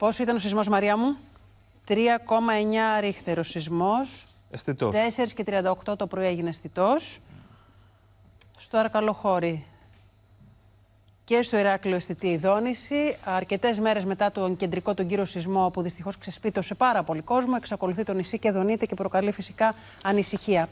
Πόσο ήταν ο σεισμός, Μαρία μου? 3,9 ρίχτερ ο σεισμός. Αισθητός. 4 και 38 το πρωί έγινε αισθητός. Στο Αρκαλοχώρι και στο Ηράκλειο αισθητή δόνηση. Αρκετές μέρες μετά τον κεντρικό τον κύριο σεισμό, που δυστυχώς ξεσπίτωσε πάρα πολύ κόσμο, εξακολουθεί το νησί και δονείται και προκαλεί φυσικά ανησυχία.